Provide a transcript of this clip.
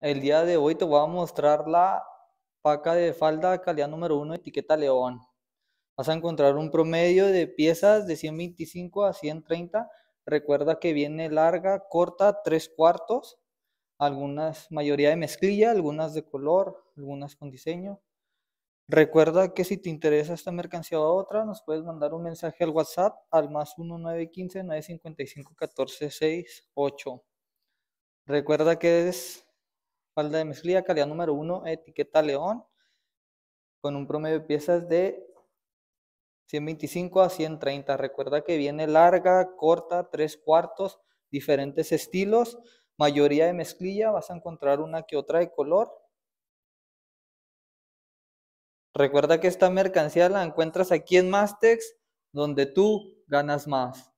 El día de hoy te voy a mostrar la paca de falda calidad número 1 etiqueta León. Vas a encontrar un promedio de piezas de 125 a 130. Recuerda que viene larga, corta, tres cuartos. Algunas, mayoría de mezclilla, algunas de color, algunas con diseño. Recuerda que si te interesa esta mercancía o otra, nos puedes mandar un mensaje al WhatsApp al más 1915 955 1468. Recuerda que es Falda de mezclilla, calidad número 1, etiqueta León, con un promedio de piezas de 125 a 130. Recuerda que viene larga, corta, tres cuartos, diferentes estilos, mayoría de mezclilla, vas a encontrar una que otra de color. Recuerda que esta mercancía la encuentras aquí en Mastex, donde tú ganas más.